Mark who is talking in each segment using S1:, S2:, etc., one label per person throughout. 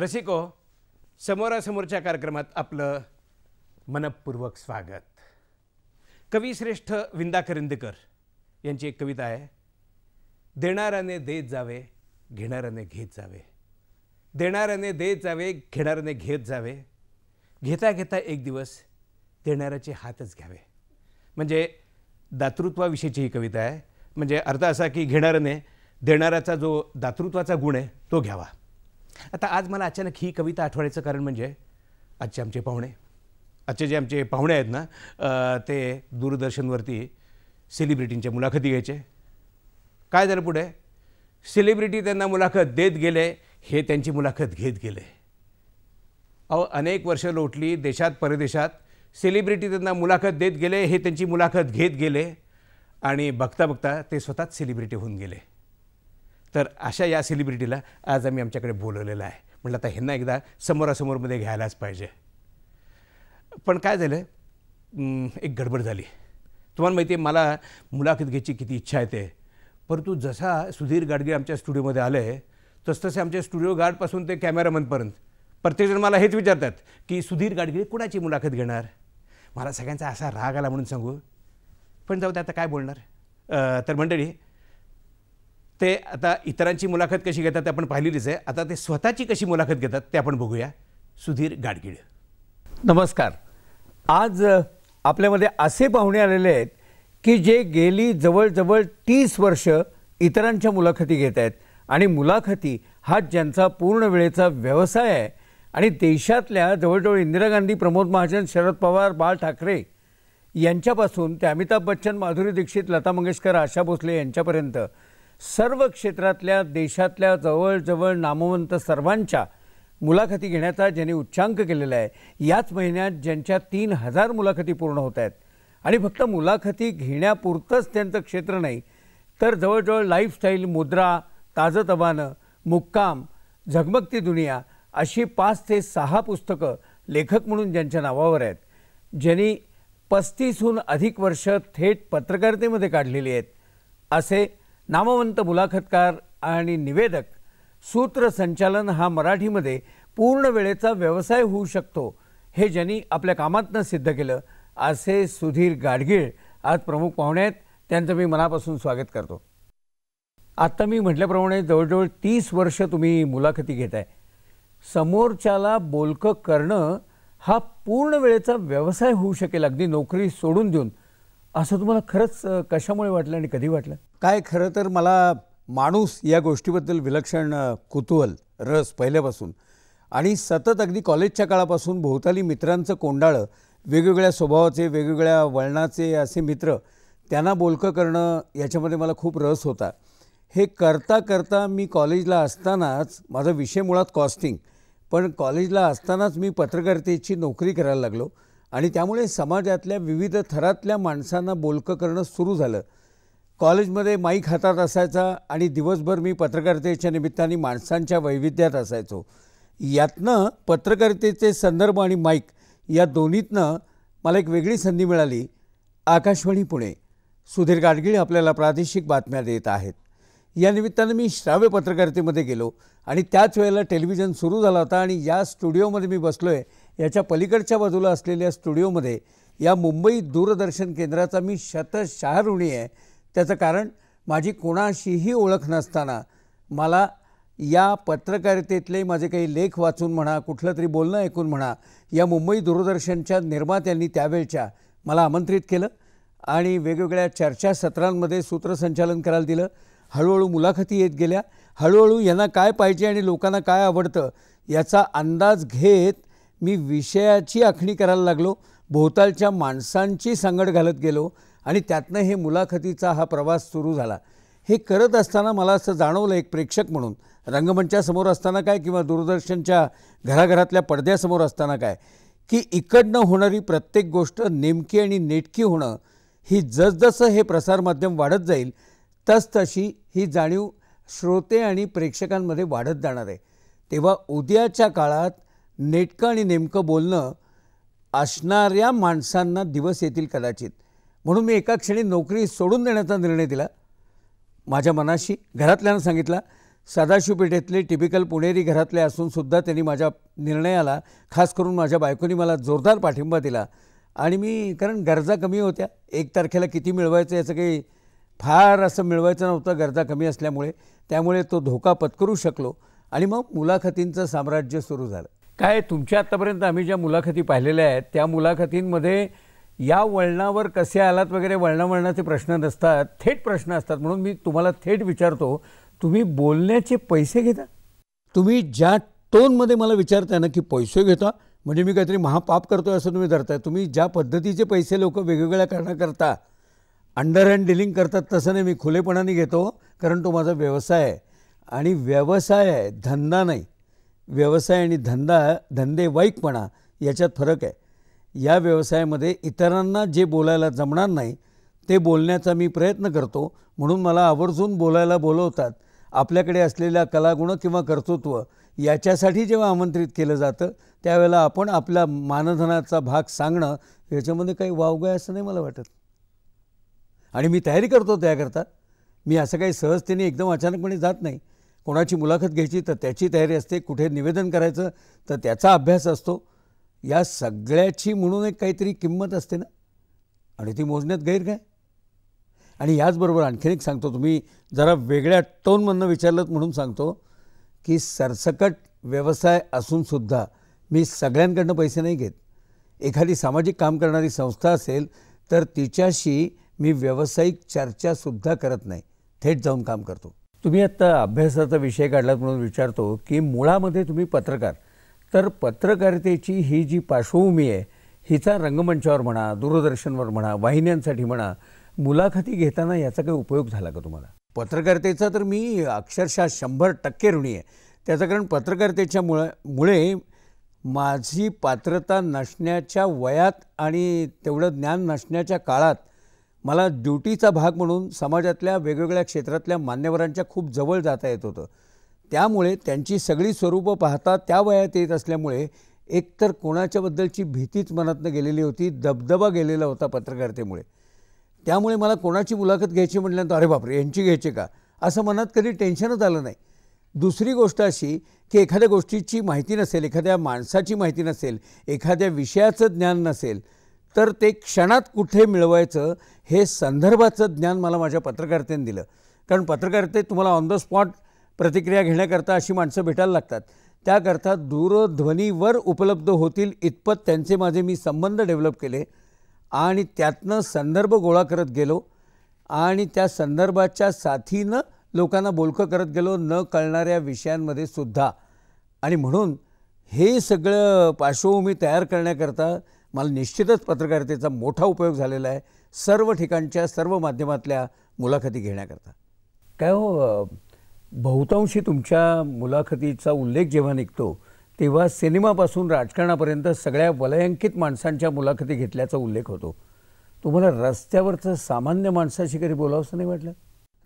S1: रसिको समोरासमोरच्या कार्यक्रमात आपलं मनपूर्वक स्वागत श्रेष्ठ विंदा करिंदकर यांची एक कविता आहे देणाऱ्याने देत जावे घेणाऱ्याने घेत जावे देणाऱ्याने देत जावे घेणाऱ्याने घेत जावे घेता घेता एक दिवस देणाऱ्याचे हातच घ्यावे म्हणजे दातृत्वाविषयीची ही कविता आहे म्हणजे अर्थ असा की घेणाऱ्याने देणाऱ्याचा जो दातृत्वाचा गुण आहे तो घ्यावा आता आज मला अचानक ही कविता आठवण्याचं कारण म्हणजे आजचे आमचे पाहुणे आजचे जे आमचे पाहुणे आहेत ना ते दूरदर्शनवरती सेलिब्रिटींच्या मुलाखती घ्यायचे काय झालं पुढे सेलिब्रिटी त्यांना मुलाखत देत गेले हे त्यांची मुलाखत घेत गेले अहो अनेक वर्ष लोटली देशात परदेशात सेलिब्रिटी त्यांना मुलाखत देत गेले हे त्यांची मुलाखत घेत गेले आणि बघता बघता ते स्वतःच सेलिब्रिटी होऊन गेले तर अशा या सेलिब्रिटीला आज आम्ही आमच्याकडे बोलवलेलं आहे म्हटलं आता ह्यांना एकदा समोरासमोरमध्ये घ्यायलाच पाहिजे पण काय झालं एक गडबड झाली तुम्हाला माहिती आहे मला मुलाखत घ्यायची किती इच्छा येते परंतु जसा सुधीर गाडगे आमच्या स्टुडिओमध्ये आले तसतसे आमच्या स्टुडिओ गार्डपासून ते कॅमेरामनपर्यंत प्रत्येकजण मला हेच विचारतात की सुधीर गाडगे कुणाची मुलाखत घेणार मला सगळ्यांचा असा राग आला म्हणून सांगू पण जाऊ दे आता काय बोलणार तर मंडळी ते आता इतरांची मुलाखत कशी घेतात ते आपण पाहिलेलीच आहे आता ते स्वतःची कशी मुलाखत घेतात ते आपण बघूया सुधीर गाडगिळ नमस्कार आज
S2: आपल्यामध्ये असे पाहुणे आलेले आहेत की जे गेली जवळजवळ तीस वर्ष इतरांच्या मुलाखती घेत आहेत आणि मुलाखती हा ज्यांचा पूर्ण वेळेचा व्यवसाय आहे आणि देशातल्या जवळजवळ इंदिरा गांधी प्रमोद महाजन शरद पवार बाळ ठाकरे यांच्यापासून ते अमिताभ बच्चन माधुरी दीक्षित लता मंगेशकर आशा भोसले यांच्यापर्यंत सर्व क्षेत्रातल्या देशातल्या जवळजवळ नामवंत सर्वांच्या मुलाखती घेण्याचा ज्यांनी उच्चांक केलेला आहे याच महिन्यात ज्यांच्या तीन हजार मुलाखती पूर्ण होत आहेत आणि फक्त मुलाखती घेण्यापुरतंच त्यांचं क्षेत्र नाही तर जवळजवळ लाईफस्टाईल मुद्रा तबानं मुक्काम झगमगती दुनिया अशी पाच ते सहा पुस्तकं लेखक म्हणून ज्यांच्या नावावर आहेत ज्यांनी पस्तीसहून अधिक वर्ष थेट पत्रकारितेमध्ये काढलेली आहेत असे नामवंत मुलाखतकार आणि निवेदक सूत्रसंचालन हा मराठीमध्ये पूर्ण वेळेचा व्यवसाय होऊ शकतो हे ज्यांनी आपल्या कामातनं सिद्ध केलं असे सुधीर गाडगीळ आज प्रमुख पाहुणे आहेत त्यांचं मी मनापासून स्वागत करतो आत्ता मी म्हटल्याप्रमाणे जवळजवळ तीस वर्ष तुम्ही मुलाखती घेत आहे समोरच्याला बोलकं करणं हा पूर्ण वेळेचा व्यवसाय होऊ शकेल अगदी नोकरी सोडून देऊन असं तुम्हाला खरंच कशामुळे वाटलं आणि कधी वाटलं काय खरं तर मला माणूस या गोष्टीबद्दल विलक्षण कुतूहल रस पहिल्यापासून आणि सतत अगदी कॉलेजच्या काळापासून भोवताली मित्रांचं कोंडाळं वेगवेगळ्या स्वभावाचे वेगवेगळ्या वळणाचे असे मित्र त्यांना बोलकं करणं याच्यामध्ये मला खूप रस होता हे करता करता मी कॉलेजला असतानाच माझा विषय मुळात कॉस्टिंग पण कॉलेजला असतानाच मी पत्रकारितेची नोकरी करायला लागलो आणि त्यामुळे समाजातल्या विविध थरातल्या माणसांना बोलकं करणं सुरू झालं कॉलेजमध्ये माईक हातात असायचा आणि दिवसभर मी पत्रकारितेच्या निमित्ताने माणसांच्या वैविध्यात असायचो यातनं पत्रकारितेचे संदर्भ आणि माईक या दोन्हीतनं मला एक वेगळी संधी मिळाली आकाशवाणी पुणे सुधीर गाडगिळ आपल्याला प्रादेशिक बातम्या देत आहेत या निमित्तानं मी श्राव्य पत्रकारितेमध्ये गेलो आणि त्याच वेळेला टेलिव्हिजन सुरू झाला होता आणि या स्टुडिओमध्ये मी बसलो आहे याच्या पलीकडच्या बाजूला असलेल्या स्टुडिओमध्ये या मुंबई दूरदर्शन केंद्राचा मी शतशहा ऋणी आहे त्याचं कारण माझी कोणाशीही ओळख नसताना मला या पत्रकारितेतले माझे काही लेख वाचून म्हणा कुठलं तरी बोलणं ऐकून म्हणा या मुंबई दूरदर्शनच्या निर्मात्यांनी त्यावेळच्या मला आमंत्रित केलं आणि वेगवेगळ्या चर्चासत्रांमध्ये सूत्रसंचालन करायला दिलं हळूहळू मुलाखती येत गेल्या हळूहळू यांना काय पाहिजे आणि लोकांना काय आवडतं याचा अंदाज घेत मी विषयाची आखणी करायला लागलो भोवतालच्या माणसांची सांगड घालत गेलो आणि त्यातनं हे मुलाखतीचा हा प्रवास सुरू झाला हे करत असताना मला असं जाणवलं एक प्रेक्षक म्हणून रंगमंचासमोर असताना काय किंवा दूरदर्शनच्या घराघरातल्या पडद्यासमोर असताना काय की इकडनं होणारी प्रत्येक गोष्ट नेमकी आणि नेटकी होणं ही जसजसं हे प्रसारमाध्यम वाढत जाईल तसतशी ही जाणीव श्रोते आणि प्रेक्षकांमध्ये वाढत जाणार आहे तेव्हा उद्याच्या काळात नेटकं आणि नेमकं बोलणं असणाऱ्या माणसांना दिवस येतील कदाचित म्हणून मी एका क्षणी नोकरी सोडून देण्याचा निर्णय दिला माझ्या मनाशी घरातल्यानं सांगितला सदाशिवपेठेतले टिपिकल पुणेरी घरातले असूनसुद्धा त्यांनी माझ्या निर्णयाला खास करून माझ्या बायकोनी मला जोरदार पाठिंबा दिला आणि मी कारण गरजा कमी होत्या एक तारखेला किती मिळवायचं याचं काही फार असं मिळवायचं नव्हतं गरजा कमी असल्यामुळे त्यामुळे तो धोका पत्करू शकलो आणि मग मुलाखतींचं साम्राज्य सुरू झालं काय तुमच्या आत्तापर्यंत आम्ही ज्या मुलाखती पाहिलेल्या आहेत त्या मुलाखतींमध्ये या वळणावर कसे आलात वगैरे वळणावळणाचे प्रश्न नसतात थेट प्रश्न असतात म्हणून मी तुम्हाला थेट विचारतो तुम्ही बोलण्याचे पैसे घेता तुम्ही ज्या टोनमध्ये मला विचारताय ना की पैसे घेता म्हणजे मी काहीतरी महापाप करतोय असं तुम्ही धरताय तुम्ही ज्या पद्धतीचे पैसे लोक वेगवेगळ्या कारणाकरता अंडर हँड डिलिंग करतात तसं नाही मी खुलेपणाने घेतो कारण तो माझा व्यवसाय आहे आणि व्यवसाय आहे धंदा नाही व्यवसाय आणि धंदा धंदे वाईकपणा याच्यात फरक आहे या व्यवसायामध्ये इतरांना जे बोलायला जमणार नाही ते बोलण्याचा मी प्रयत्न करतो म्हणून मला आवर्जून बोलायला बोलवतात आपल्याकडे असलेल्या कलागुण किंवा कर्तृत्व याच्यासाठी जेव्हा आमंत्रित केलं जातं त्यावेळेला आपण आपल्या मानधनाचा भाग सांगणं याच्यामध्ये काही वावगं आहे असं नाही मला वाटत आणि मी तयारी करतो त्याकरता मी असं काही सहजतेने एकदम अचानकपणे जात नाही कोणाची मुलाखत घ्यायची तर त्याची तयारी असते कुठे निवेदन करायचं तर त्याचा अभ्यास असतो या सगळ्याची म्हणून एक काहीतरी किंमत असते ना आणि ती मोजण्यात गैर काय आणि याचबरोबर आणखीन एक सांगतो तुम्ही जरा वेगळ्या टोनमधनं विचारलं म्हणून सांगतो की सरसकट व्यवसाय असूनसुद्धा मी सगळ्यांकडनं पैसे नाही घेत एखादी सामाजिक काम करणारी संस्था असेल तर तिच्याशी मी व्यावसायिक चर्चासुद्धा करत नाही थेट जाऊन काम करतो तुम्ही आत्ता अभ्यासाचा विषय काढलात म्हणून विचारतो की मुळामध्ये तुम्ही पत्रकार तर पत्रकारितेची ही जी पार्श्वभूमी आहे हिचा रंगमंचावर म्हणा दूरदर्शनवर म्हणा वाहिन्यांसाठी म्हणा मुलाखती घेताना याचा काही उपयोग झाला का तुम्हाला पत्रकारितेचा तर मी अक्षरशः शंभर टक्के ऋणी आहे त्याचं कारण पत्रकारितेच्या मुळे मुळे माझी पात्रता नसण्याच्या वयात आणि तेवढं ज्ञान नसण्याच्या काळात मला ड्युटीचा भाग म्हणून समाजातल्या वेगवेगळ्या क्षेत्रातल्या मान्यवरांच्या खूप जवळ जाता येत होतं त्यामुळे त्यांची सगळी स्वरूपं पाहता त्या वयात येत असल्यामुळे एकतर कोणाच्याबद्दलची भीतीच मनातनं गेलेली होती दबदबा गेलेला होता पत्रकारितेमुळे त्यामुळे मला कोणाची मुलाखत घ्यायची म्हटल्यानंतर अरे बापरे यांची घ्यायची का असं मनात कधी टेन्शनच आलं नाही दुसरी गोष्ट अशी की एखाद्या गोष्टीची माहिती नसेल एखाद्या माणसाची माहिती नसेल एखाद्या विषयाचं ज्ञान नसेल तर ते क्षणात कुठे मिळवायचं हे संदर्भाचं ज्ञान मला माझ्या पत्रकारितेने दिलं कारण पत्रकारिते तुम्हाला ऑन द स्पॉट प्रतिक्रिया घेण्याकरता अशी माणसं भेटायला लागतात त्याकरता दूरध्वनीवर उपलब्ध होतील इतपत त्यांचे माझे मी संबंध डेव्हलप केले आणि त्यातनं संदर्भ गोळा करत गेलो आणि त्या संदर्भाच्या साथीनं लोकांना बोलकं करत गेलो न कळणाऱ्या विषयांमध्ये सुद्धा आणि म्हणून हे सगळं पार्श्वभूमी तयार करण्याकरता मला निश्चितच पत्रकारितेचा मोठा उपयोग झालेला आहे सर्व ठिकाणच्या सर्व माध्यमातल्या मुलाखती घेण्याकरता काय हो बहुतांशी तुमच्या मुलाखतीचा उल्लेख जेव्हा निघतो तेव्हा सिनेमापासून राजकारणापर्यंत सगळ्या वलयांकित माणसांच्या मुलाखती घेतल्याचा उल्लेख होतो तुम्हाला रस्त्यावरचं सामान्य माणसाशी कधी बोलावंसं नाही वाटलं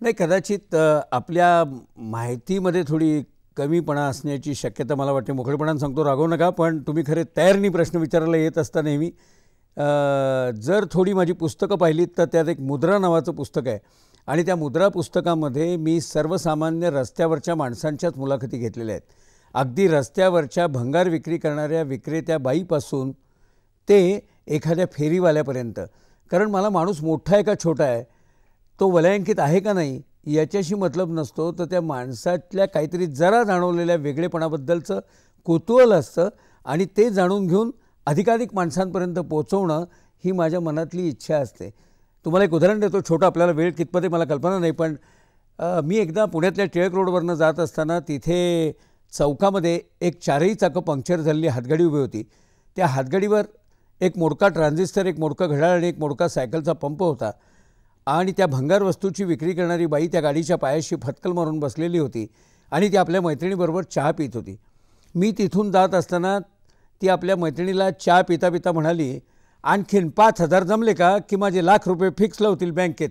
S2: नाही कदाचित आपल्या माहितीमध्ये थोडी कमीपणा असण्याची शक्यता मला वाटते मोकळेपणानं सांगतो रागवू नका पण तुम्ही खरे तयारनी प्रश्न विचारायला येत असता नेहमी जर थोडी माझी पुस्तकं पाहिलीत तर त्यात एक मुद्रा नावाचं पुस्तक आहे आणि त्या मुद्रा पुस्तकामध्ये मी सर्वसामान्य रस्त्यावरच्या माणसांच्याच मुलाखती घेतलेल्या आहेत अगदी रस्त्यावरच्या भंगार विक्री करणाऱ्या विक्रेत्या बाईपासून ते एखाद्या फेरीवाल्यापर्यंत कारण मला माणूस मोठा आहे का छोटा आहे तो वलयांकित आहे का नाही याच्याशी मतलब नसतो तर त्या माणसातल्या काहीतरी जरा जाणवलेल्या वेगळेपणाबद्दलचं कुतूहल असतं आणि ते जाणून घेऊन अधिकाधिक माणसांपर्यंत पोचवणं ही माझ्या मनातली इच्छा असते तुम्हाला एक उदाहरण देतो छोटं आपल्याला वेळ कितपत मला कल्पना नाही पण मी एकदा पुण्यातल्या टिळक रोडवरनं जात असताना तिथे चौकामध्ये एक चारही चाकं पंक्चर झालेली हातगाडी उभी होती त्या हातगाडीवर एक मोडका ट्रान्झिस्टर एक मोडका घड्याळ आणि एक मोडका सायकलचा पंप होता आणि त्या भंगार वस्तूची विक्री करणारी बाई त्या गाडीच्या पायाशी फतकल मारून बसलेली होती आणि ती आपल्या मैत्रिणीबरोबर चहा पित होती मी तिथून जात असताना ती आपल्या मैत्रिणीला चहा पिता पिता म्हणाली आणखीन पाच हजार जमले का की माझे लाख रुपये फिक्स लावतील बँकेत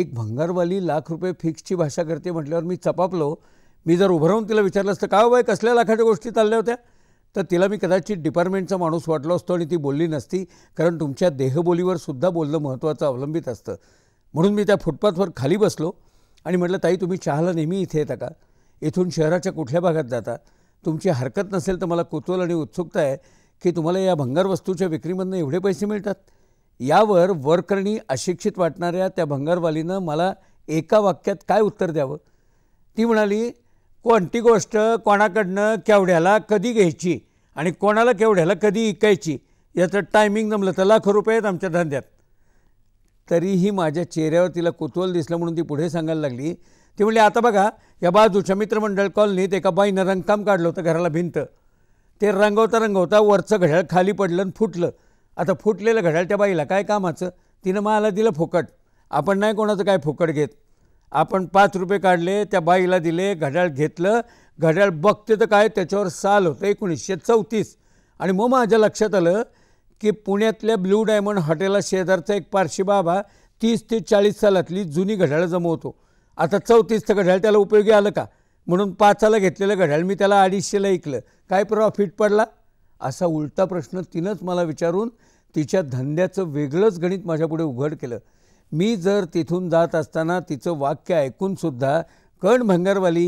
S2: एक भंगारवाली लाख रुपये फिक्सची भाषा करते म्हटल्यावर मी चपापलो मी जर उभं राहून तिला विचारलं असतं का हो बाई कसल्या लाखाच्या गोष्टी चालल्या होत्या तर तिला मी कदाचित डिपार्टमेंटचा माणूस वाटलो असतो आणि ती बोलली नसती कारण तुमच्या देहबोलीवर सुद्धा बोलणं महत्त्वाचं अवलंबित असतं म्हणून मी त्या फुटपाथवर खाली बसलो आणि म्हटलं ताई तुम्ही चहाला नेहमी इथे येता का इथून शहराच्या कुठल्या भागात जाता तुमची हरकत नसेल तर मला कुतूल आणि उत्सुकता आहे की तुम्हाला या भंगार वस्तूच्या विक्रीमधनं एवढे पैसे मिळतात यावर वरकरणी अशिक्षित वाटणाऱ्या त्या भंगारवालीनं मला एका वाक्यात काय उत्तर द्यावं ती म्हणाली कोणती गोष्ट कोणाकडनं केवढ्याला कधी घ्यायची आणि कोणाला केवढ्याला कधी ऐकायची याचं टायमिंग जमलं तर लाखो रुपये आहेत आमच्या धंद्यात तरीही माझ्या चेहऱ्यावर तिला कुतूहल दिसलं म्हणून ती पुढे सांगायला लागली ती म्हणली आता बघा या बाजूच्या मित्रमंडळ कॉलनीत एका बाईनं रंगकाम काढलं होतं घराला भिंत ते रंगवता रंगवता वरचं घड्याळ खाली पडलं आणि फुटलं आता फुटलेलं घड्याळ त्या बाईला काय कामाचं तिनं मला दिलं फुकट आपण नाही कोणाचं काय फुकट घेत आपण पाच रुपये काढले त्या बाईला दिले घड्याळ घेतलं घड्याळ बघते तर काय त्याच्यावर साल होतं एकोणीसशे चौतीस आणि मग माझ्या लक्षात आलं की पुण्यातल्या ब्लू डायमंड हॉटेलला शेजारचा एक पारशी बाबा तीस ते चाळीस सालातली जुनी घड्याळ जमवतो आता चौतीसचं घड्याळ त्याला उपयोगी आलं का म्हणून पाचाला घेतलेलं घड्याळ मी त्याला अडीचशेला ऐकलं काय प्रॉफिट पडला असा उलटा प्रश्न तिनंच मला विचारून तिच्या धंद्याचं वेगळंच गणित माझ्यापुढे उघड केलं मी जर तिथून जात असताना तिचं वाक्य ऐकूनसुद्धा कण भंगारवाली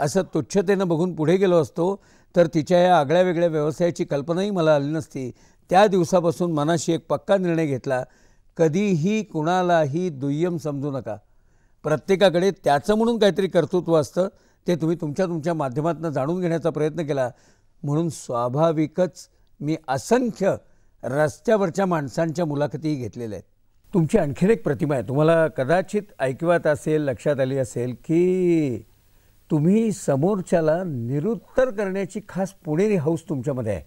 S2: असं तुच्छतेनं बघून पुढे गेलो असतो तर तिच्या या आगळ्या वेगळ्या व्यवसायाची कल्पनाही मला आली नसती त्या दिवसापासून मनाशी एक पक्का निर्णय घेतला कधीही कुणालाही दुय्यम समजू नका प्रत्येकाकडे त्याचं म्हणून काहीतरी कर्तृत्व असतं ते तुम्ही तुमच्या तुमच्या माध्यमातून जाणून घेण्याचा प्रयत्न केला म्हणून स्वाभाविकच मी असंख्य रस्त्यावरच्या माणसांच्या मुलाखतीही घेतलेल्या आहेत तुमची आणखीन एक प्रतिमा आहे तुम्हाला कदाचित ऐकवत असेल लक्षात आली असेल की तुम्ही समोरच्याला निरुत्तर करण्याची खास पुणेरी हौस तुमच्यामध्ये आहे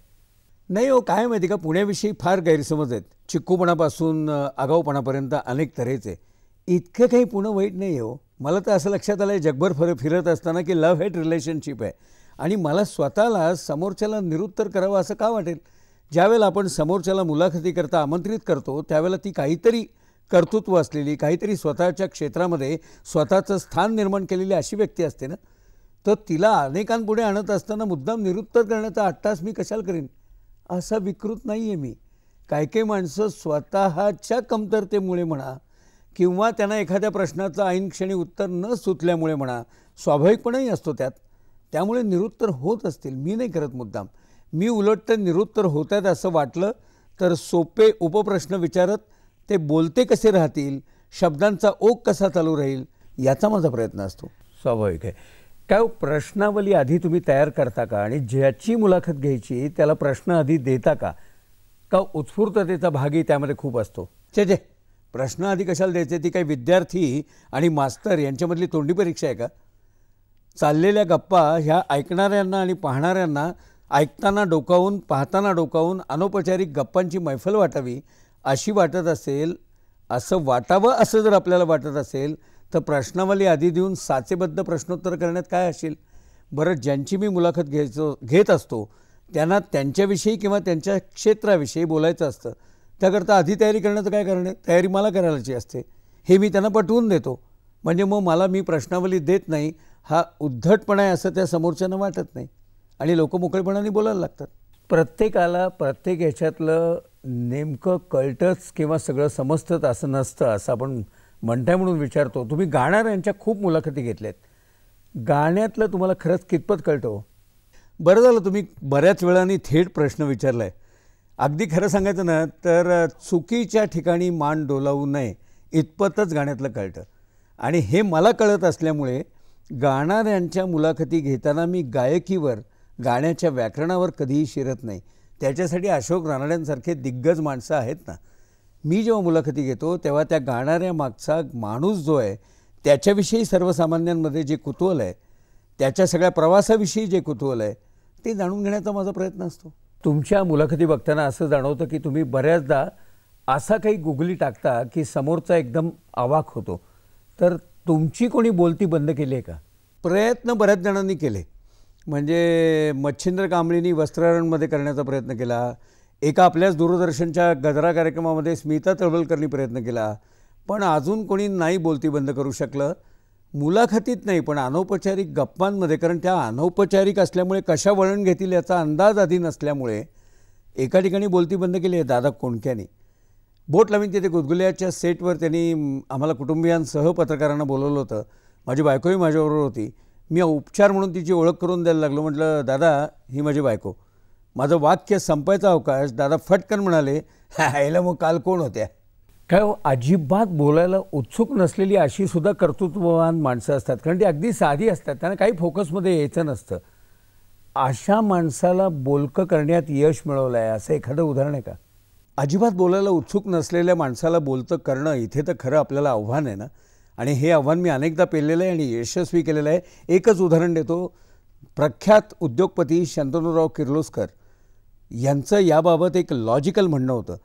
S2: नाही हो काय माहिती का पुण्याविषयी फार गैरसमज आहेत चिक्कूपणापासून आगाऊपणापर्यंत अनेक तऱ्हेचे इतकं काही पुणे वाईट नाही हो मला तर असं लक्षात आलं आहे जगभर फर फिरत असताना की लव्ह हेट रिलेशनशिप आहे आणि मला स्वतःला समोरच्याला निरुत्तर करावं असं का वाटेल ज्यावेळेला आपण समोरच्याला मुलाखतीकरता आमंत्रित करतो त्यावेळेला ती काहीतरी कर्तृत्व असलेली काहीतरी स्वतःच्या क्षेत्रामध्ये स्वतःचं स्थान निर्माण केलेली अशी व्यक्ती असते ना तर तिला अनेकांपुढे आणत असताना मुद्दाम निरुत्तर करण्याचा अट्टास मी कशाला करीन असा विकृत नाही आहे मी काय काही माणसं स्वतःच्या कमतरतेमुळे म्हणा किंवा त्यांना एखाद्या प्रश्नाचं ऐनक्षणी उत्तर न सुटल्यामुळे म्हणा स्वाभाविकपणेही असतो त्यात त्यामुळे निरुत्तर होत असतील मी नाही करत मुद्दाम मी उलट तर निरुत्तर होत आहेत असं वाटलं तर सोपे उपप्रश्न विचारत ते बोलते कसे राहतील शब्दांचा ओघ कसा चालू राहील याचा माझा प्रयत्न असतो स्वाभाविक आहे काय हो, प्रश्नावली आधी तुम्ही तयार करता का आणि ज्याची मुलाखत घ्यायची त्याला प्रश्न आधी देता का का हो, उत्स्फूर्ततेचा भागही त्यामध्ये खूप असतो जे जे प्रश्न आधी कशाला द्यायचे ती काही विद्यार्थी आणि मास्तर यांच्यामधली तोंडी परीक्षा आहे का चाललेल्या गप्पा ह्या ऐकणाऱ्यांना आणि पाहणाऱ्यांना ऐकताना डोकावून पाहताना डोकावून अनौपचारिक गप्पांची मैफल वाटावी अशी वाटत असेल असं वाटावं असं जर आपल्याला वाटत असेल तर प्रश्नावली आधी देऊन साचेबद्ध प्रश्नोत्तर करण्यात काय असेल बरं ज्यांची मी मुलाखत घ्यायचो घेत असतो त्यांना त्यांच्याविषयी किंवा त्यांच्या क्षेत्राविषयी बोलायचं असतं त्याकरता आधी तयारी करण्याचं काय करणे तयारी मला करायची असते हे मी त्यांना पटवून देतो म्हणजे मग मला मी प्रश्नावली देत नाही हा उद्धटपणा आहे असं त्या समोरच्यानं वाटत नाही आणि लोक मोकळेपणाने बोलायला लागतात प्रत्येकाला प्रत्येक ह्याच्यातलं नेमकं कळतंच किंवा सगळं समजतंच असं नसतं असं आपण म्हणताय म्हणून विचारतो तुम्ही गाणाऱ्यांच्या खूप मुलाखती घेतल्यात गाण्यातलं तुम्हाला खरंच कितपत कळतो हो? बरं झालं तुम्ही बऱ्याच वेळाने थेट प्रश्न विचारला आहे अगदी खरं सांगायचं ना तर चुकीच्या ठिकाणी मान डोलावू नये इतपतच गाण्यातलं कळतं आणि हे मला कळत असल्यामुळे गाणाऱ्यांच्या मुलाखती घेताना मी गायकीवर गाण्याच्या व्याकरणावर कधीही शिरत नाही त्याच्यासाठी अशोक रानड्यांसारखे दिग्गज माणसं आहेत ना मी जेव्हा मुलाखती घेतो तेव्हा त्या गाणाऱ्या मागचा माणूस जो आहे त्याच्याविषयी सर्वसामान्यांमध्ये जे कुतूहल आहे त्याच्या सगळ्या प्रवासाविषयी जे कुतूहल आहे ते जाणून घेण्याचा माझा प्रयत्न असतो तुमच्या मुलाखती बघताना असं जाणवतं की तुम्ही बऱ्याचदा असा काही गुगली टाकता की समोरचा एकदम आवाक होतो तर तुमची कोणी बोलती बंद केली आहे का प्रयत्न बऱ्याच जणांनी केले म्हणजे मच्छिंद्र कांबळीनी वस्त्रारणमध्ये करण्याचा प्रयत्न केला एका आपल्याच दूरदर्शनच्या गजरा कार्यक्रमामध्ये स्मिता तळवलकरनी प्रयत्न केला पण अजून कोणी नाही बोलती बंद करू शकलं मुलाखतीत नाही पण अनौपचारिक गप्पांमध्ये कारण त्या अनौपचारिक असल्यामुळे कशा वळण घेतील याचा अंदाज आधी नसल्यामुळे एका ठिकाणी बोलती बंद केली आहे दादा कोणक्याने बोट लावीन तिथे गुदगुल्याच्या सेटवर त्यांनी आम्हाला कुटुंबियांसह पत्रकारांना बोलवलं होतं माझी बायकोही माझ्याबरोबर होती मी उपचार म्हणून तिची ओळख करून द्यायला लागलो म्हटलं दादा ही माझी बायको माझं वाक्य संपायचा अवकाश दादा फटकन म्हणाले ह्यायला मग काल कोण होत्या काय हो, अजिबात बोलायला उत्सुक नसलेली अशी सुद्धा कर्तृत्ववान माणसं असतात कारण ती अगदी साधी असतात त्यांना काही फोकसमध्ये यायचं नसतं अशा माणसाला बोलकं करण्यात यश मिळवलं आहे असं एखादं उदाहरण आहे का अजिबात बोलायला उत्सुक नसलेल्या माणसाला बोलतं करणं इथे तर खरं आपल्याला आव्हान आहे ना आणि हे आव्हान मी अनेकदा पेरलेलं आहे आणि यशस्वी केलेलं आहे एकच उदाहरण देतो प्रख्यात उद्योगपती शंतनुराव किर्लोस्कर यांचं याबाबत एक लॉजिकल म्हणणं होतं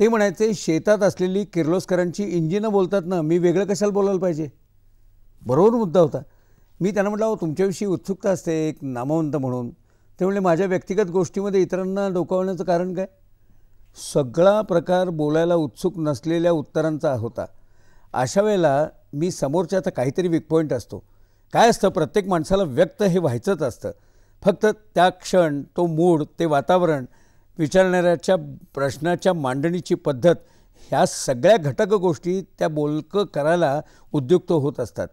S2: ते म्हणायचे शेतात असलेली किर्लोस्करांची इंजिनं बोलतात ना मी वेगळं कशाला बोलायला पाहिजे बरोबर मुद्दा होता मी त्यांना म्हटलं तुमच्याविषयी उत्सुकता असते एक नामवंत म्हणून ते म्हणले माझ्या व्यक्तिगत गोष्टीमध्ये इतरांना डोकावण्याचं कारण काय सगळा प्रकार बोलायला उत्सुक नसलेल्या उत्तरांचा होता अशा वेळेला मी तर काहीतरी वीक पॉईंट असतो काय असतं प्रत्येक माणसाला व्यक्त हे व्हायचंच असतं फक्त त्या क्षण तो मूड ते वातावरण विचारणाऱ्याच्या प्रश्नाच्या मांडणीची पद्धत ह्या सगळ्या घटक गोष्टी त्या बोलकं करायला उद्युक्त होत असतात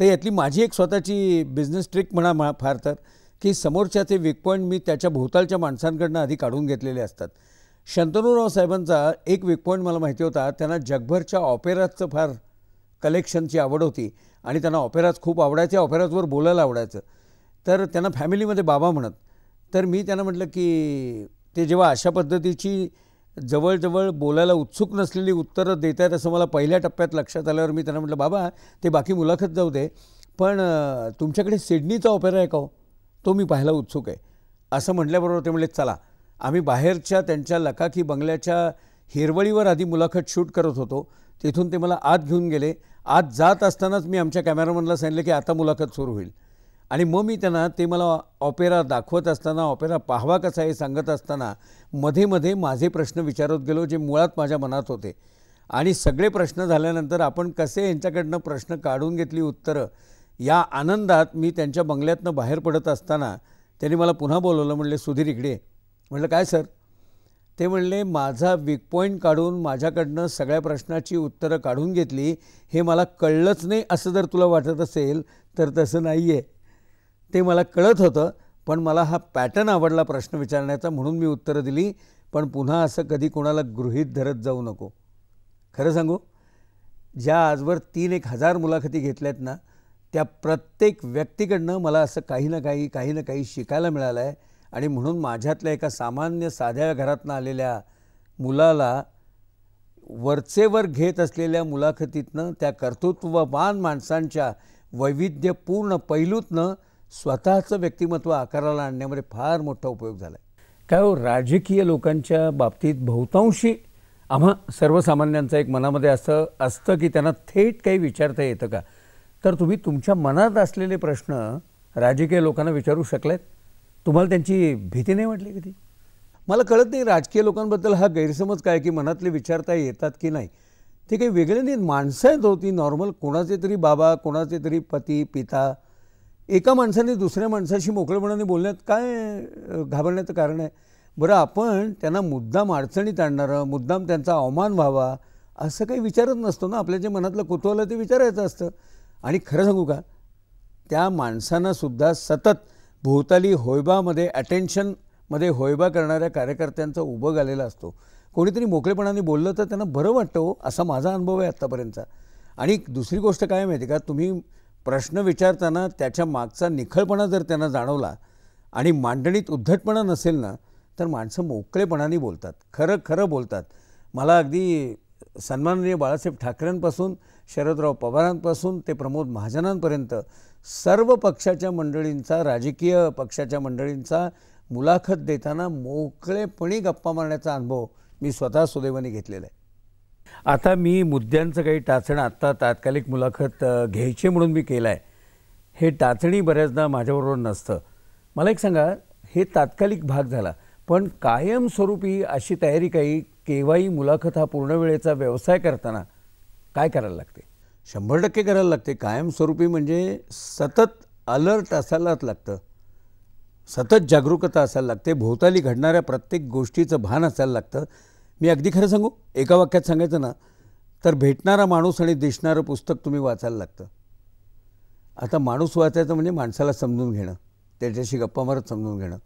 S2: तर यातली माझी एक स्वतःची बिझनेस ट्रिक म्हणा मा फार तर की समोरच्याचे वीक पॉईंट मी त्याच्या भोवतालच्या माणसांकडनं आधी काढून घेतलेले असतात शंतनुराव साहेबांचा एक वीक पॉईंट मला माहिती होता त्यांना जगभरच्या ऑपेराचं फार कलेक्शनची आवड होती आणि त्यांना ऑपेराज खूप आवडायचे ऑपेराजवर बोलायला आवडायचं तर त्यांना फॅमिलीमध्ये बाबा म्हणत तर मी त्यांना म्हटलं की ते जेव्हा अशा पद्धतीची जवळजवळ बोलायला उत्सुक नसलेली उत्तरं देत आहेत असं मला पहिल्या टप्प्यात लक्षात आल्यावर मी त्यांना म्हटलं बाबा ते बाकी मुलाखत जाऊ दे पण तुमच्याकडे सिडनीचा ऑपेरा आहे का हो तो मी पाहायला उत्सुक आहे असं म्हटल्याबरोबर ते म्हटले चला आम्ही बाहेरच्या त्यांच्या लकाकी बंगल्याच्या हिरवळीवर आधी मुलाखत शूट करत होतो तिथून ते मला आत घेऊन गेले आज जात असतानाच मी आमच्या कॅमेरामनला सांगितलं की आता मुलाखत सुरू होईल आणि मग मी त्यांना ते मला ऑपेरा दाखवत असताना ऑपेरा पाहावा कसा हे सांगत असताना मध्ये मध्ये माझे प्रश्न विचारत गेलो जे मुळात माझ्या मनात होते आणि सगळे प्रश्न झाल्यानंतर आपण कसे यांच्याकडनं प्रश्न काढून घेतली उत्तरं या आनंदात मी त्यांच्या बंगल्यातनं बाहेर पडत असताना त्यांनी मला पुन्हा बोलवलं म्हणले सुधीर इकडे म्हटलं काय सर ते म्हणले माझा वीक पॉईंट काढून माझ्याकडनं सगळ्या प्रश्नाची उत्तरं काढून घेतली हे मला कळलंच नाही असं जर तुला वाटत असेल तर तसं नाही आहे ते मला कळत होतं पण मला हा पॅटर्न आवडला प्रश्न विचारण्याचा म्हणून मी उत्तरं दिली पण पुन्हा असं कधी कोणाला गृहीत धरत जाऊ नको खरं सांगू ज्या आजवर तीन एक हजार मुलाखती घेतल्यात ना त्या प्रत्येक व्यक्तीकडनं मला असं काही ना काही काही ना काही शिकायला मिळालं आहे आणि म्हणून माझ्यातल्या एका सामान्य साध्या घरातनं आलेल्या मुलाला वरचेवर घेत असलेल्या मुलाखतीतनं त्या कर्तृत्ववान माणसांच्या वैविध्यपूर्ण पैलूतनं स्वतःचं व्यक्तिमत्व आकाराला आणण्यामध्ये फार मोठा उपयोग झाला आहे काय हो राजकीय लोकांच्या बाबतीत बहुतांशी आम्हा सर्वसामान्यांचं एक मनामध्ये असं असतं की त्यांना थेट काही विचारता येतं का तर तुम्ही तुमच्या मनात असलेले प्रश्न राजकीय लोकांना विचारू शकलेत तुम्हाला त्यांची भीती नाही वाटली कधी मला कळत नाही राजकीय लोकांबद्दल हा गैरसमज काय की मनातले विचारता येतात की नाही ते काही वेगळे नाही माणसं आहेत होती नॉर्मल कोणाचे तरी बाबा कोणाचे तरी पती पिता एका माणसाने दुसऱ्या माणसाशी मोकळेपणाने बोलण्यात काय घाबरण्याचं कारण आहे बरं आपण त्यांना मुद्दाम अडचणीत आणणारं मुद्दाम त्यांचा अवमान व्हावा असं काही विचारत नसतो ना आपल्या जे मनातलं कुतूहल ते विचारायचं असतं आणि खरं सांगू का त्या माणसांनासुद्धा सतत भोवताली होयबामध्ये अटेन्शनमध्ये होयबा करणाऱ्या कार्यकर्त्यांचा उभं गालेला असतो कोणीतरी मोकळेपणाने बोललं तर त्यांना बरं वाटतं हो, असा माझा अनुभव आहे आत्तापर्यंतचा आणि दुसरी गोष्ट काय माहिती का तुम्ही प्रश्न विचारताना त्याच्या मागचा निखळपणा जर त्यांना जाणवला आणि मांडणीत उद्धटपणा नसेल ना तर माणसं मोकळेपणाने बोलतात खरं खरं बोलतात मला अगदी सन्माननीय बाळासाहेब ठाकरेंपासून शरदराव पवारांपासून ते प्रमोद महाजनांपर्यंत सर्व पक्षाच्या मंडळींचा राजकीय पक्षाच्या मंडळींचा मुलाखत देताना मोकळेपणी गप्पा मारण्याचा अनुभव मी स्वतः सुदैवाने घेतलेला आहे आता मी मुद्द्यांचं काही टाचणं आत्ता तात्कालिक मुलाखत घ्यायची म्हणून मी केलं आहे हे टाचणी बऱ्याचदा माझ्याबरोबर नसतं मला एक सांगा हे तात्कालिक भाग झाला पण कायमस्वरूपी अशी तयारी काही केव्हाही मुलाखत हा पूर्णवेळेचा व्यवसाय करताना काय करायला लागते शंभर टक्के करायला लागते कायमस्वरूपी म्हणजे सतत अलर्ट असायलाच लागतं सतत जागरूकता असायला लागते भोवताली घडणाऱ्या प्रत्येक गोष्टीचं भान असायला लागतं मी अगदी खरं सांगू एका वाक्यात सांगायचं ना तर भेटणारा माणूस आणि दिसणारं पुस्तक तुम्ही वाचायला लागतं आता माणूस वाचायचं म्हणजे माणसाला समजून घेणं त्याच्याशी गप्पा मारत समजून घेणं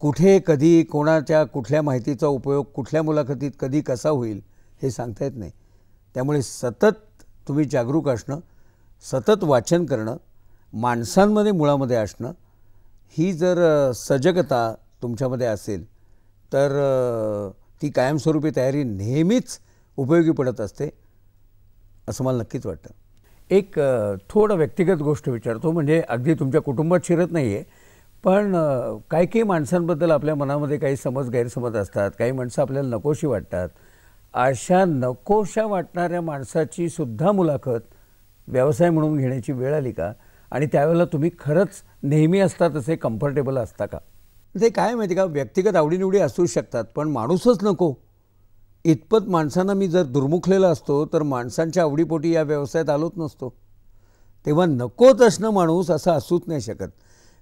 S2: कुठे कधी कोणाच्या कुठल्या माहितीचा उपयोग कुठल्या मुलाखतीत कधी कसा होईल हे सांगता येत नाही त्यामुळे सतत तुम्ही जागरूक असणं सतत वाचन करणं माणसांमध्ये मुळामध्ये असणं ही जर सजगता तुमच्यामध्ये असेल तर ती कायमस्वरूपी तयारी नेहमीच उपयोगी पडत असते असं मला नक्कीच वाटतं एक थोडं व्यक्तिगत गोष्ट विचारतो म्हणजे अगदी तुमच्या कुटुंबात शिरत नाही आहे पण काही काही माणसांबद्दल आपल्या मनामध्ये काही समज गैरसमज असतात काही माणसं आपल्याला नकोशी वाटतात अशा नकोशा वाटणाऱ्या माणसाची सुद्धा मुलाखत व्यवसाय म्हणून घेण्याची वेळ आली का आणि त्यावेळेला तुम्ही खरंच नेहमी असता तसे कम्फर्टेबल असता का ते म्हणजे काय माहिती का व्यक्तिगत आवडीनिवडी असू शकतात पण माणूसच नको इतपत माणसांना मी जर दुर्मुखलेला असतो तर माणसांच्या आवडीपोटी या व्यवसायात आलोच नसतो तेव्हा नकोच असणं माणूस असा असूच नाही शकत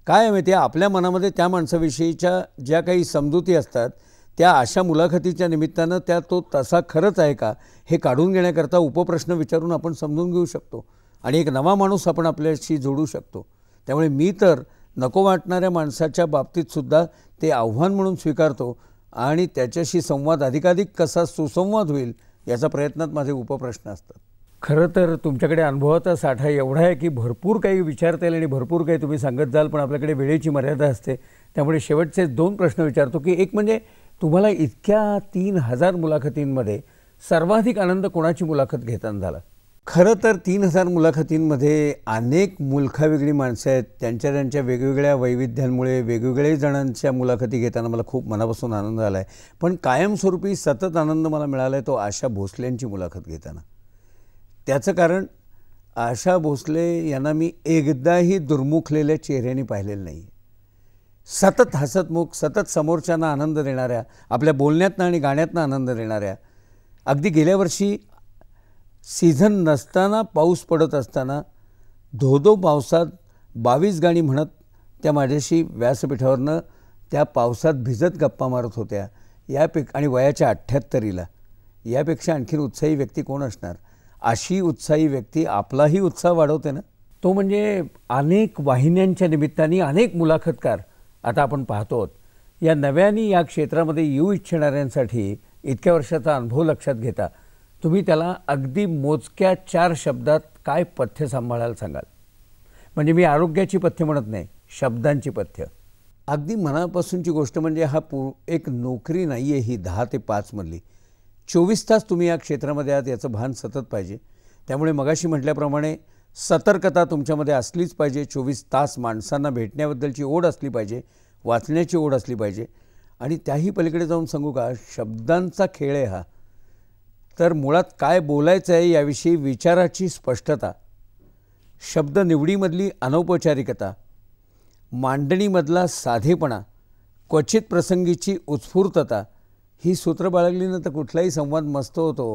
S2: काय माहिती आपल्या मनामध्ये त्या माणसाविषयीच्या ज्या काही समजुती असतात त्या अशा मुलाखतीच्या निमित्तानं त्या तो तसा खरंच आहे का हे काढून घेण्याकरता उपप्रश्न विचारून आपण समजून घेऊ शकतो आणि एक नवा माणूस आपण आपल्याशी जोडू शकतो त्यामुळे मी तर नको वाटणाऱ्या माणसाच्या बाबतीतसुद्धा ते आव्हान म्हणून स्वीकारतो आणि त्याच्याशी संवाद अधिकाधिक कसा सुसंवाद होईल याचा प्रयत्नात माझे उपप्रश्न असतात खरं तर तुमच्याकडे अनुभवाचा साठा एवढा आहे की भरपूर काही विचारता येईल आणि भरपूर काही तुम्ही सांगत जाल पण आपल्याकडे वेळेची मर्यादा असते त्यामुळे शेवटचे दोन प्रश्न विचारतो की एक म्हणजे तुम्हाला इतक्या तीन हजार मुलाखतींमध्ये सर्वाधिक आनंद कोणाची मुलाखत घेताना झाला खरं तर तीन हजार मुलाखतींमध्ये अनेक मुलखावेगळी माणसं आहेत त्यांच्या त्यांच्या वेगवेगळ्या वैविध्यांमुळे वेगवेगळे जणांच्या मुलाखती घेताना मला खूप मनापासून आनंद आला आहे पण कायमस्वरूपी सतत आनंद मला मिळाला आहे तो आशा भोसल्यांची मुलाखत घेताना त्याचं कारण आशा भोसले यांना मी एकदाही दुर्मुखलेल्या चेहऱ्याने पाहिलेलं नाही सतत हसतमुख सतत समोरच्यांना आनंद देणाऱ्या आपल्या बोलण्यातनं आणि गाण्यातनं आनंद देणाऱ्या अगदी गेल्या वर्षी सीझन नसताना पाऊस पडत असताना धो पावसात बावीस गाणी म्हणत त्या माझ्याशी व्यासपीठावरनं त्या पावसात भिजत गप्पा मारत होत्या यापेक आणि वयाच्या अठ्ठ्याहत्तरीला यापेक्षा आणखीन उत्साही व्यक्ती कोण असणार अशी उत्साही व्यक्ती आपलाही उत्साह वाढवते ना तो म्हणजे अनेक वाहिन्यांच्या निमित्ताने अनेक मुलाखतकार आता आपण पाहतो या नव्याने या क्षेत्रामध्ये येऊ इच्छिणाऱ्यांसाठी इतक्या वर्षाचा अनुभव लक्षात घेता तुम्ही त्याला अगदी मोजक्या चार शब्दात काय पथ्य सांभाळायला सांगाल म्हणजे मी आरोग्याची पथ्य म्हणत नाही शब्दांची पथ्य अगदी मनापासूनची गोष्ट म्हणजे हा पू एक नोकरी नाही आहे ही दहा ते पाचमधली चोवीस तास तुम्ही या क्षेत्रामध्ये आहात याचं भान सतत पाहिजे त्यामुळे मगाशी म्हटल्याप्रमाणे सतर्कता तुमच्यामध्ये असलीच पाहिजे चोवीस तास माणसांना भेटण्याबद्दलची ओढ असली पाहिजे वाचण्याची ओढ असली पाहिजे आणि त्याही पलीकडे जाऊन सांगू का शब्दांचा खेळ आहे हा तर मुळात काय बोलायचं आहे याविषयी विचाराची स्पष्टता शब्द निवडीमधली अनौपचारिकता मांडणीमधला साधेपणा क्वचित प्रसंगीची उत्स्फूर्तता ही सूत्र बाळगली तर कुठलाही संवाद मस्त होतो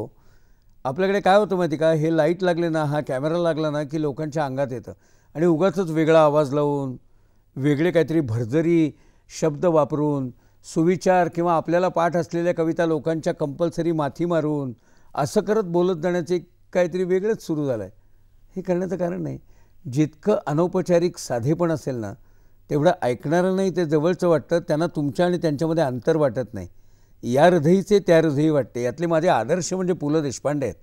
S2: आपल्याकडे काय होतं माहिती का हे लाईट लागले ना हा कॅमेरा लागला ना की लोकांच्या अंगात येतं आणि उगाचच वेगळा आवाज लावून वेगळे काहीतरी भरजरी शब्द वापरून सुविचार किंवा आपल्याला पाठ असलेल्या कविता लोकांच्या कंपल्सरी माथी मारून असं करत बोलत एक काहीतरी वेगळंच सुरू झालं आहे हे करण्याचं कारण नाही जितकं अनौपचारिक साधेपण असेल ना तेवढं ऐकणाऱ्यांनाही ते जवळचं वाटतं त्यांना तुमच्या आणि त्यांच्यामध्ये अंतर वाटत नाही या हृदयीचे त्या हृदयी वाटते यातले माझे आदर्श म्हणजे पु ल देशपांडे आहेत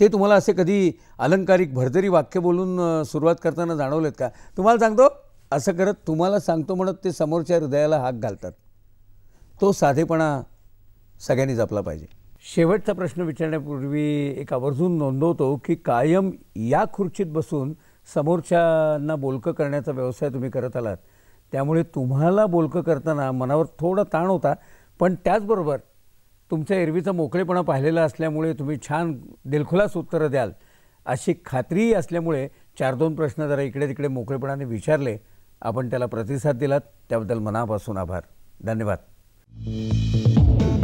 S2: ते तुम्हाला असे कधी अलंकारिक भरदरी वाक्य बोलून सुरुवात करताना जाणवलेत का तुम्हाला सांगतो असं करत तुम्हाला सांगतो म्हणत ते समोरच्या हृदयाला हाक घालतात तो साधेपणा सगळ्यांनी जपला पाहिजे शेवटचा प्रश्न विचारण्यापूर्वी एक आवर्जून नोंदवतो की कायम या खुर्चीत बसून समोरच्यांना बोलकं करण्याचा व्यवसाय तुम्ही करत आलात त्यामुळे तुम्हाला बोलकं करताना मनावर थोडा ताण होता पण त्याचबरोबर तुमच्या एरवीचा मोकळेपणा पाहिलेला असल्यामुळे तुम्ही छान दिलखुलास उत्तरं द्याल अशी खात्रीही असल्यामुळे चार दोन प्रश्न जरा इकडे तिकडे मोकळेपणाने विचारले आपण त्याला प्रतिसाद दिलात त्याबद्दल मनापासून आभार
S1: धन्यवाद